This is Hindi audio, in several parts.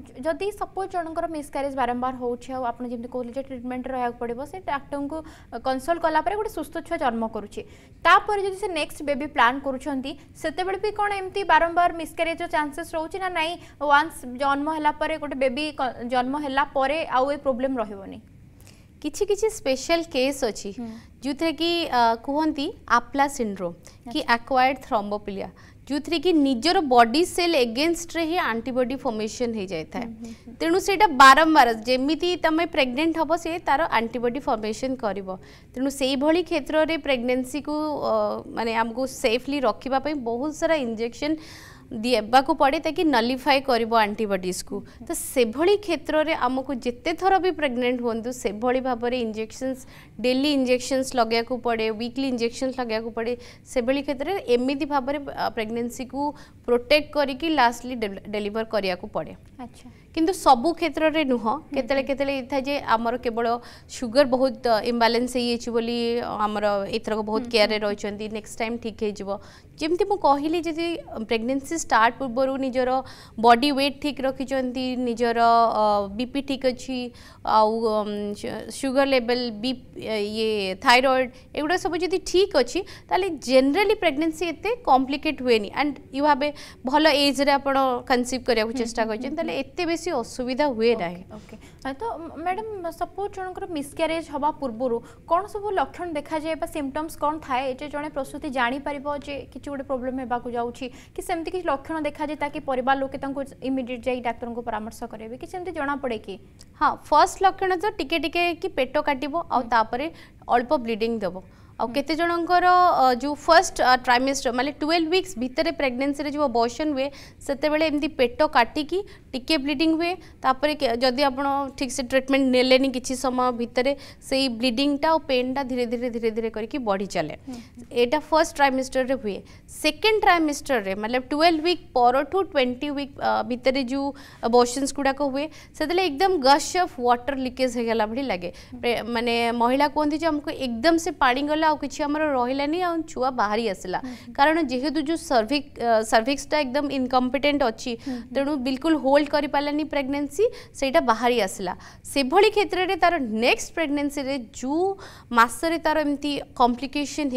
जदि सपोज जनकर मिसकारेज बारंबार होती कहले ट्रिटमेंट रहा पड़ो से डाक्टर को कनसल्ट कलापर गोटे सुस्थ छुआ जन्म करुपर जब से नेक्स्ट बेबी प्लां करते भी कौन एमती बारंबार मिसक्यारेज चान्सेस रोचे ना ना वन्स जन्म है गोटे बेबी जन्म है प्रोब्लेम रही किसी किसी स्पेशल केस अच्छी जो थी कि कहती आपला सिंड्रोम कि आक्वायर्ड थ्रम्बोपिलिया ଯେଉଁଥିରେ କି ନିଜର ବଡି ସେଲ୍ ଏଗେନଷ୍ଟରେ ହିଁ ଆଣ୍ଟିବଡି ଫର୍ମେସନ୍ ହେଇଯାଇଥାଏ ତେଣୁ ସେଇଟା ବାରମ୍ବାର ଯେମିତି ତମେ ପ୍ରେଗନେଣ୍ଟ ହେବ ସେ ତାର ଆଣ୍ଟିବଡି ଫର୍ମେସନ୍ କରିବ ତେଣୁ ସେଇଭଳି କ୍ଷେତ୍ରରେ ପ୍ରେଗନେନ୍ସିକୁ ମାନେ ଆମକୁ ସେଫ୍ଲି ରଖିବା ପାଇଁ ବହୁତ ସାରା ଇଞ୍ଜେକ୍ସନ୍ देवाक पड़े ताकि नलीफाए कर आंटीबडीज को तो से भाई क्षेत्र में आमको जिते थर भी प्रेगनेंट हूँ से भाई भाव में इंजेक्शन्स डेली इंजेक्शन्स लगे पड़े विकली इंजेक्शन लगे पड़े से भाई क्षेत्र में एमती भाव में प्रेगनेसी को प्रोटेक्ट कर लास्टली डेलीवर करने पड़े अच्छा किंतु सब क्षेत्र में नुह के आमर केवल सुगर बहुत इम्बालान्स हो आमर बहुत केयर रही नेक्स्ट टाइम ठीक है मुझे कहली जी प्रेगनेसी स्टार्ट पूर्व निजर बॉडी वेट ठीक रखी निजर बीपी ठीक अच्छी आउ आगर लेवल बी ये थायरएड एगुड़ा सब जब ठीक अच्छी तेल जेनराली प्रेगनेसी एत कम्प्लिकेट हुए एंड यू भाव भल एज्रे आप कनसीव करने को चेस्टा करते बेस असुविधा हुए ना ओके তো ম্যাডাম ସପୋଜ ଜଣଙ୍କର ମିସକ୍ୟାରେଜ୍ ହେବା ପୂର୍ବରୁ କ'ଣ ସବୁ ଲକ୍ଷଣ ଦେଖାଯାଏ ବା ସିମ୍ପଟମ୍ସ କ'ଣ ଥାଏ ଯେ ଜଣେ ପ୍ରସୂତି ଜାଣିପାରିବ ଯେ କିଛି ଗୋଟେ ପ୍ରୋବ୍ଲେମ୍ ହେବାକୁ ଯାଉଛି କି ସେମିତି କିଛି ଲକ୍ଷଣ ଦେଖାଯାଏ ତାକି ପରିବାର ଲୋକେ ତାଙ୍କୁ ଇମିଡ଼ିଏଟ୍ ଯାଇ ଡାକ୍ତରଙ୍କୁ ପରାମର୍ଶ କରାଇବେ କି ସେମିତି ଜଣାପଡ଼େ କି ହଁ ଫର୍ଷ୍ଟ ଲକ୍ଷଣ ତ ଟିକେ ଟିକେ କି ପେଟ କାଟିବ ଆଉ ତାପରେ अल्प ব্লিডিং দেব आते जन जो फर्स्ट ट्राइमेस्टर माने ट्वेल्व विक्स भितर प्रेगनेसी जो अबर्सन हुए से पेट काटिकी टी ब्लीडिंग हुए तापर जदि आप ठीक से ट्रिटमेंट ने कि समय भितर से ब्लींगटा और पेनटा धीरे धीरे धीरे धीरे करके बढ़ी चले यहाँ फर्स्ट ट्राइमेस्टर में हुए सेकेंड ट्राइमेस्टर मतलब ट्वेल्व विक् पर ट्वेंटी विक् भितर जो अबर्सन्स गुड़ाक हुए से एकदम गश अफ वाटर लिकेज होगा भाई लगे मानने महिला कहते आमको एकदम से पाणी गला आउ रही छुआ बाहरी आसला कारण जेहेतु जो सर्भिक सर्भिक्सटा एकदम इनकम्पिटेन्ट अच्छी तेणु बिल्कुल होल्ड कर पारानी प्रेगनेसी से बाहरी आसला से भाई क्षेत्र में तार नेक्स्ट प्रेगनेसी जो मसरे तार एमती कम्प्लिकेसन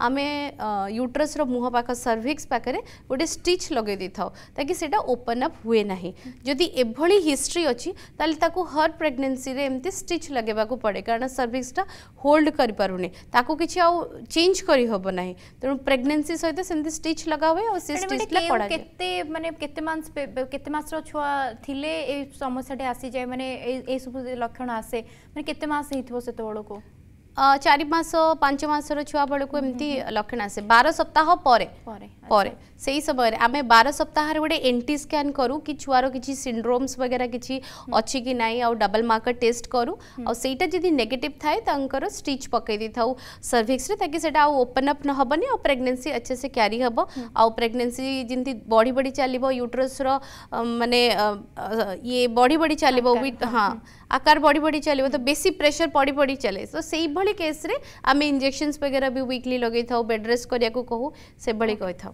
होमें युट्रस मुह पाख सर्भिक्स पाखे गोटे स्टिच लगे था ताकि ओपन अप हुए ना जदि एभली हिस्ट्री अच्छी हर प्रेगनेसी एमती स्टिच लगे पड़े कारण सर्भिक्सटा হোল্ড করে পারুনি তাকে কিছু আউ চেঞ্জ করি হব না তেমন প্রেগনেন্সি সহিত সেমতি স্টিচ লগা হুয়ে ও সে স্টিচটা কড়া কেতে মানে কেতে মাস কেতে মাসর ছুয়া থিলে এই সমস্যাটা আসি যায় মানে এই সব লক্ষণ আসে মানে কেতে মাস হইতিবো সেতবেলকু চারি মাস পাঁচ মাসর ছুয়া বেলকু এমতি লক্ষণ আসে বার সপ্তাহ পরে পরে समय आम बार सप्ताह गोटे एंटी स्कैन करूँ कि छुआर कि सिंड्रोम्स वगैरह किसी अच्छी कि ना आउ डबल मार्क टेस्ट करूँ आईटा जी नेगेटिव थाए तर स्टिच पकई सर्भिक्स ताकि ओपन अप न हेनी आ प्रेगनेसी अच्छे से क्यारि हे आउ प्रेगनेसी जमी बढ़ी बढ़ी चलो यूट्रस रे ये बढ़ी बढ़ी चल हाँ आकार बढ़ी बढ़ी चलो तो बेसी प्रेसर पड़ी पड़ी चले तो से केस्रे आम इंजेक्शन वगैरह भी विकली लगे था बेड रेस्ट करने को कहू से कही था